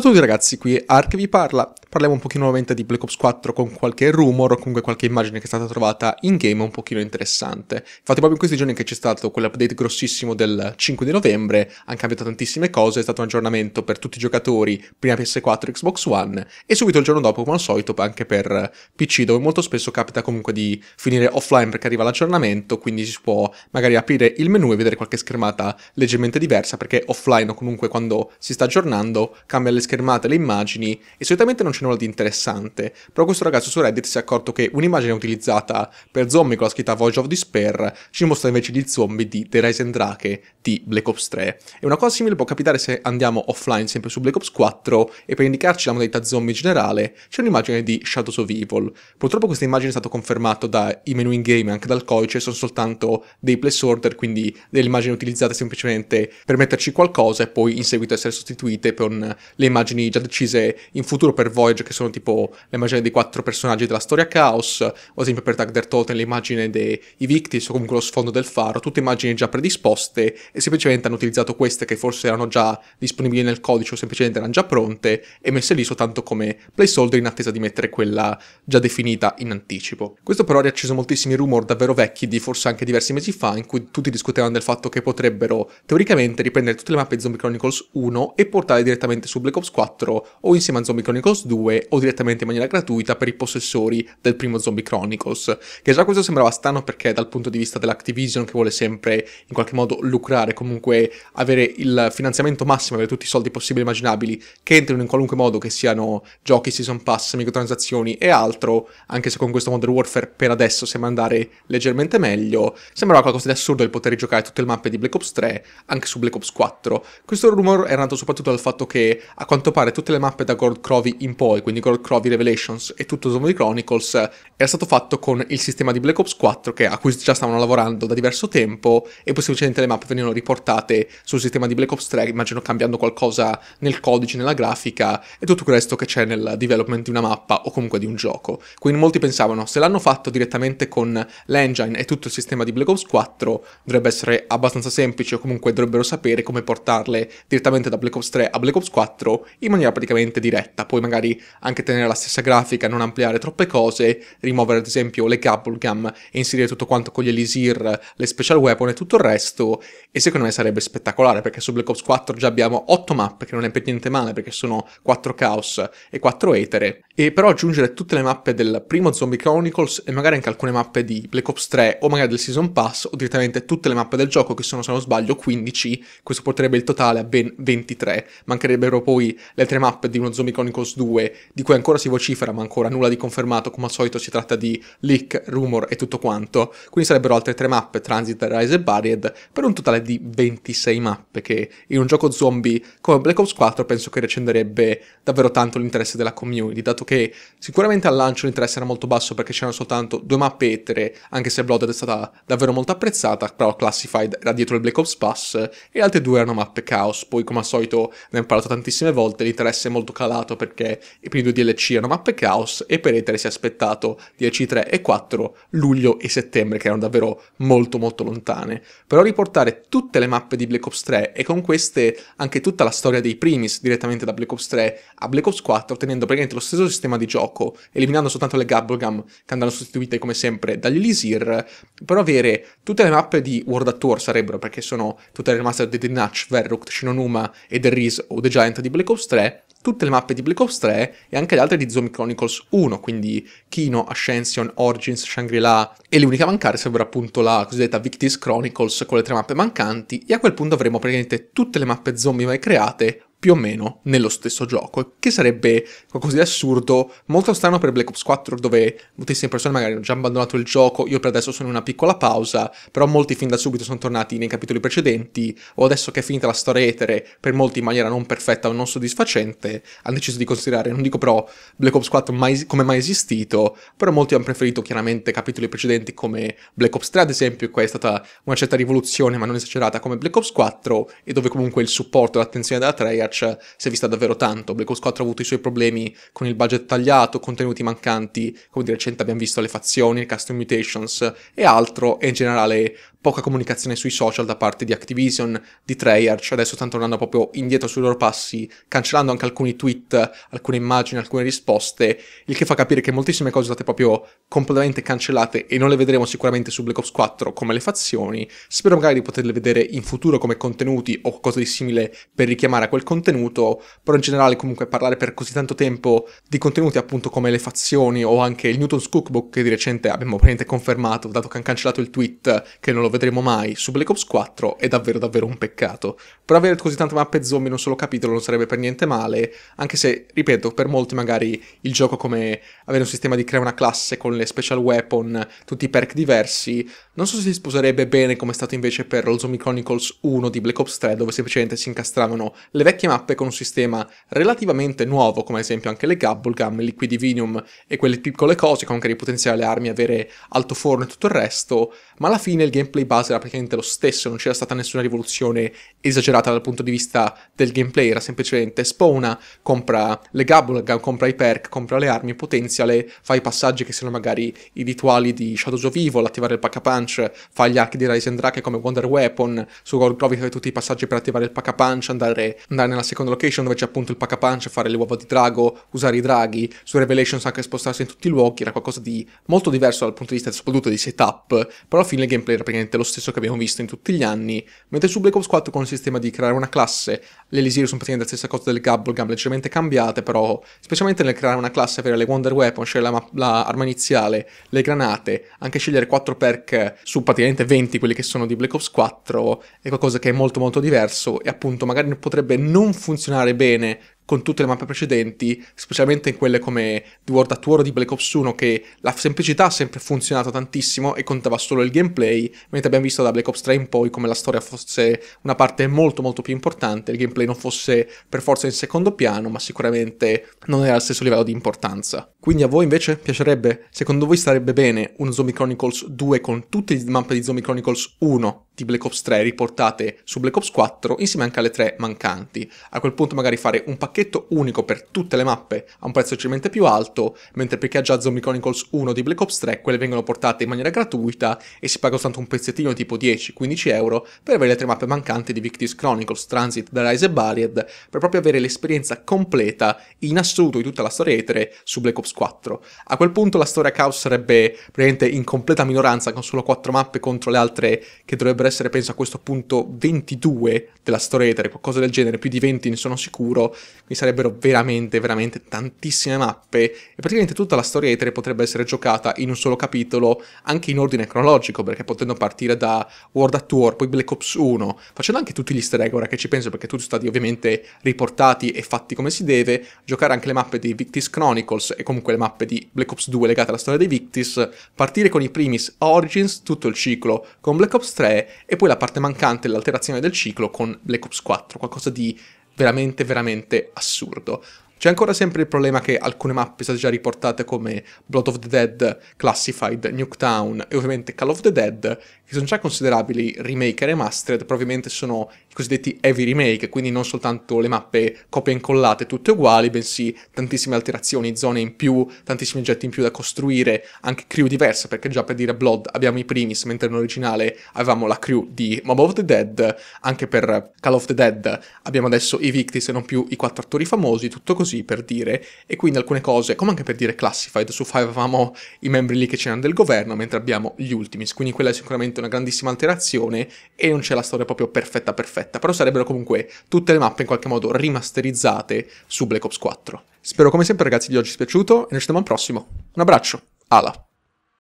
Ciao a tutti ragazzi, qui Ark vi parla. Parliamo un pochino nuovamente di Black Ops 4 con qualche rumor o comunque qualche immagine che è stata trovata in game un pochino interessante. Infatti proprio in questi giorni che c'è stato quell'update grossissimo del 5 di novembre, hanno cambiato tantissime cose, è stato un aggiornamento per tutti i giocatori, prima PS4 e Xbox One e subito il giorno dopo come al solito anche per PC dove molto spesso capita comunque di finire offline perché arriva l'aggiornamento, quindi si può magari aprire il menu e vedere qualche schermata leggermente diversa perché offline o comunque quando si sta aggiornando cambia le schermate schermate le immagini e solitamente non c'è nulla di interessante, però questo ragazzo su Reddit si è accorto che un'immagine utilizzata per zombie con la scritta Voyage of Despair ci mostra invece gli zombie di The Rise and Drake di Black Ops 3 e una cosa simile può capitare se andiamo offline sempre su Black Ops 4 e per indicarci la modalità zombie in generale c'è un'immagine di Shadows of Evil. Purtroppo questa immagine è stata confermata dai menu in game e anche dal codice, sono soltanto dei place order, quindi delle immagini utilizzate semplicemente per metterci qualcosa e poi in seguito essere sostituite con le immagini immagini già decise in futuro per Voyage, che sono tipo le immagini dei quattro personaggi della storia Chaos, o ad esempio per Tag der Totem l'immagine dei Victis o comunque lo sfondo del faro, tutte immagini già predisposte e semplicemente hanno utilizzato queste che forse erano già disponibili nel codice o semplicemente erano già pronte e messe lì soltanto come placeholder in attesa di mettere quella già definita in anticipo. Questo però ha riacceso moltissimi rumor davvero vecchi di forse anche diversi mesi fa in cui tutti discutevano del fatto che potrebbero teoricamente riprendere tutte le mappe Zombie Chronicles 1 e portarle direttamente su Black Ops 4 o insieme a Zombie Chronicles 2 o direttamente in maniera gratuita per i possessori del primo Zombie Chronicles, che già questo sembrava strano perché dal punto di vista dell'Activision che vuole sempre in qualche modo lucrare, comunque avere il finanziamento massimo, avere tutti i soldi possibili e immaginabili che entrino in qualunque modo, che siano giochi, season pass, microtransazioni e altro, anche se con questo Modern Warfare per adesso sembra andare leggermente meglio, sembrava qualcosa di assurdo il poter giocare tutte le mappe di Black Ops 3 anche su Black Ops 4. Questo rumore era nato soprattutto dal fatto che a quanto pare tutte le mappe da Gold Crovy in poi, quindi Gold Crovy Revelations e tutto Zombie Chronicles, eh, era stato fatto con il sistema di Black Ops 4 che, a cui già stavano lavorando da diverso tempo e poi semplicemente le mappe venivano riportate sul sistema di Black Ops 3, immagino cambiando qualcosa nel codice, nella grafica e tutto il resto che c'è nel development di una mappa o comunque di un gioco. Quindi molti pensavano, se l'hanno fatto direttamente con l'engine e tutto il sistema di Black Ops 4, dovrebbe essere abbastanza semplice o comunque dovrebbero sapere come portarle direttamente da Black Ops 3 a Black Ops 4 in maniera praticamente diretta. Puoi magari anche tenere la stessa grafica, non ampliare troppe cose, rimuovere ad esempio le Gum e inserire tutto quanto con gli Elisir, le special weapon e tutto il resto. E secondo me sarebbe spettacolare perché su Black Ops 4 già abbiamo 8 map, che non è per niente male perché sono 4 Chaos e 4 Etere. E però aggiungere tutte le mappe del primo Zombie Chronicles e magari anche alcune mappe di Black Ops 3 o magari del Season Pass o direttamente tutte le mappe del gioco che sono se non sbaglio 15, questo porterebbe il totale a ben 23. Mancherebbero poi le tre mappe di uno Zombie Chronicles 2, di cui ancora si vocifera ma ancora nulla di confermato, come al solito si tratta di leak, rumor e tutto quanto, quindi sarebbero altre tre mappe, Transit, Rise e Buried, per un totale di 26 mappe, che in un gioco zombie come Black Ops 4 penso che recenderebbe davvero tanto l'interesse della community, dato che sicuramente al lancio l'interesse era molto basso perché c'erano soltanto due mappe etere, anche se Blooded è stata davvero molto apprezzata, però Classified era dietro il Black Ops Pass, e le altre due erano mappe Chaos, poi come al solito ne ho parlato tantissime volte, volte l'interesse è molto calato perché i primi due DLC erano mappe caos e per Etere si è aspettato DLC 3 e 4 luglio e settembre che erano davvero molto molto lontane. Però riportare tutte le mappe di Black Ops 3 e con queste anche tutta la storia dei primis direttamente da Black Ops 3 a Black Ops 4 ottenendo praticamente lo stesso sistema di gioco, eliminando soltanto le Gabblgum che andranno sostituite come sempre dagli Elisir, però avere tutte le mappe di World at War sarebbero perché sono tutte le rimaste di The Natch, Verrucht, Shinonuma e The Riz o The Giant di Black Black Ops 3, tutte le mappe di Black Ops 3 e anche le altre di Zombie Chronicles 1, quindi Kino, Ascension, Origins, Shangri-La e l'unica a mancare sarebbe appunto la cosiddetta Victis Chronicles con le tre mappe mancanti e a quel punto avremo praticamente tutte le mappe zombie mai create più o meno nello stesso gioco, che sarebbe qualcosa di assurdo, molto strano per Black Ops 4, dove moltissime persone magari hanno già abbandonato il gioco, io per adesso sono in una piccola pausa, però molti fin da subito sono tornati nei capitoli precedenti, o adesso che è finita la storia etere, per molti in maniera non perfetta o non soddisfacente, hanno deciso di considerare, non dico però Black Ops 4 mai, come mai esistito, però molti hanno preferito chiaramente capitoli precedenti come Black Ops 3 ad esempio, qua è stata una certa rivoluzione ma non esagerata come Black Ops 4, e dove comunque il supporto e l'attenzione della Treyarch Research si è vista davvero tanto. Black Ops 4 ha avuto i suoi problemi con il budget tagliato, contenuti mancanti, come di recente abbiamo visto le fazioni, il custom mutations e altro, e in generale poca comunicazione sui social da parte di Activision, di Treyarch, adesso stanno tornando proprio indietro sui loro passi, cancellando anche alcuni tweet, alcune immagini, alcune risposte, il che fa capire che moltissime cose sono state proprio completamente cancellate e non le vedremo sicuramente su Black Ops 4 come le fazioni, spero magari di poterle vedere in futuro come contenuti o cose di simile per richiamare a quel contenuto, però in generale comunque parlare per così tanto tempo di contenuti appunto come le fazioni o anche il Newton's Cookbook che di recente abbiamo praticamente confermato, dato che hanno cancellato il tweet che non lo lo vedremo mai su Black Ops 4 è davvero davvero un peccato. Però avere così tante mappe zombie in un solo capitolo non sarebbe per niente male, anche se, ripeto, per molti magari il gioco come avere un sistema di creare una classe con le special weapon, tutti i perk diversi, non so se si sposerebbe bene come è stato invece per lo Zombie Chronicles 1 di Black Ops 3, dove semplicemente si incastravano le vecchie mappe con un sistema relativamente nuovo, come ad esempio anche le Gabblegum, Liquidivinium e quelle piccole cose, con magari potenziare le armi, avere alto forno e tutto il resto, ma alla fine il gameplay base era praticamente lo stesso, non c'era stata nessuna rivoluzione esagerata dal punto di vista del gameplay, era semplicemente spawna, compra le Gabblegum, compra i perk, compra le armi, potenziale, fai i passaggi che siano magari i rituali di Shadows of Evil, attivare il pack Punch, fa gli hack di Rise and Drake come Wonder Weapon, su Gold Grove fai tutti i passaggi per attivare il Pack a Punch, andare, andare, nella seconda location dove c'è appunto il Pack a Punch, fare le uova di drago, usare i draghi, su Revelations anche spostarsi in tutti i luoghi, era qualcosa di molto diverso dal punto di vista soprattutto di setup, però alla fine il gameplay era praticamente lo stesso che abbiamo visto in tutti gli anni, mentre su Black Ops 4 con il sistema di creare una classe, le Elisir sono praticamente la stessa cosa del Gabblegum, leggermente cambiate, però specialmente nel creare una classe, avere le Wonder Weapon, scegliere la, la arma iniziale, le granate, anche scegliere 4 perk su praticamente 20 quelli che sono di Black Ops 4 è qualcosa che è molto molto diverso e appunto magari potrebbe non funzionare bene con tutte le mappe precedenti, specialmente in quelle come The World at War di Black Ops 1, che la semplicità ha sempre funzionato tantissimo e contava solo il gameplay, mentre abbiamo visto da Black Ops 3 in poi come la storia fosse una parte molto molto più importante, il gameplay non fosse per forza in secondo piano, ma sicuramente non era allo stesso livello di importanza. Quindi a voi invece piacerebbe, secondo voi starebbe bene un Zombie Chronicles 2 con tutte le mappe di Zombie Chronicles 1 di Black Ops 3 riportate su Black Ops 4 insieme anche alle tre mancanti. A quel punto magari fare un pacchetto unico per tutte le mappe a un prezzo leggermente più alto, mentre per chi ha già Zombie Chronicles 1 di Black Ops 3 quelle vengono portate in maniera gratuita e si paga soltanto un pezzettino tipo 10-15 euro per avere le tre mappe mancanti di Victis Chronicles, Transit, The Rise e Buried per proprio avere l'esperienza completa in assoluto di tutta la storia etere su Black Ops 4. 4. A quel punto la storia Chaos sarebbe praticamente in completa minoranza con solo 4 mappe contro le altre che dovrebbero essere, penso a questo punto, 22 della storia etere, qualcosa del genere, più di 20 ne sono sicuro, quindi sarebbero veramente, veramente tantissime mappe e praticamente tutta la storia etere potrebbe essere giocata in un solo capitolo, anche in ordine cronologico, perché potendo partire da World at War, poi Black Ops 1, facendo anche tutti gli easter egg, ora che ci penso, perché tutti sono stati ovviamente riportati e fatti come si deve, giocare anche le mappe di Victis Chronicles e comunque comunque le mappe di Black Ops 2 legate alla storia dei Victis, partire con i primis Origins, tutto il ciclo con Black Ops 3 e poi la parte mancante, l'alterazione del ciclo con Black Ops 4, qualcosa di veramente veramente assurdo. C'è ancora sempre il problema che alcune mappe sono già riportate come Blood of the Dead, Classified, Nuketown e ovviamente Call of the Dead, che sono già considerabili remake e remastered, probabilmente sono i cosiddetti heavy remake, quindi non soltanto le mappe copie e incollate tutte uguali, bensì tantissime alterazioni, zone in più, tantissimi oggetti in più da costruire, anche crew diverse, perché già per dire Blood abbiamo i primis, mentre nell'originale avevamo la crew di Mob of the Dead, anche per Call of the Dead abbiamo adesso i Victis e non più i quattro attori famosi, tutto così così per dire, e quindi alcune cose, come anche per dire classified, su Five avevamo i membri lì che c'erano del governo, mentre abbiamo gli ultimi, quindi quella è sicuramente una grandissima alterazione e non c'è la storia proprio perfetta perfetta, però sarebbero comunque tutte le mappe in qualche modo rimasterizzate su Black Ops 4. Spero come sempre ragazzi di oggi sia piaciuto e noi ci vediamo al prossimo. Un abbraccio, ala!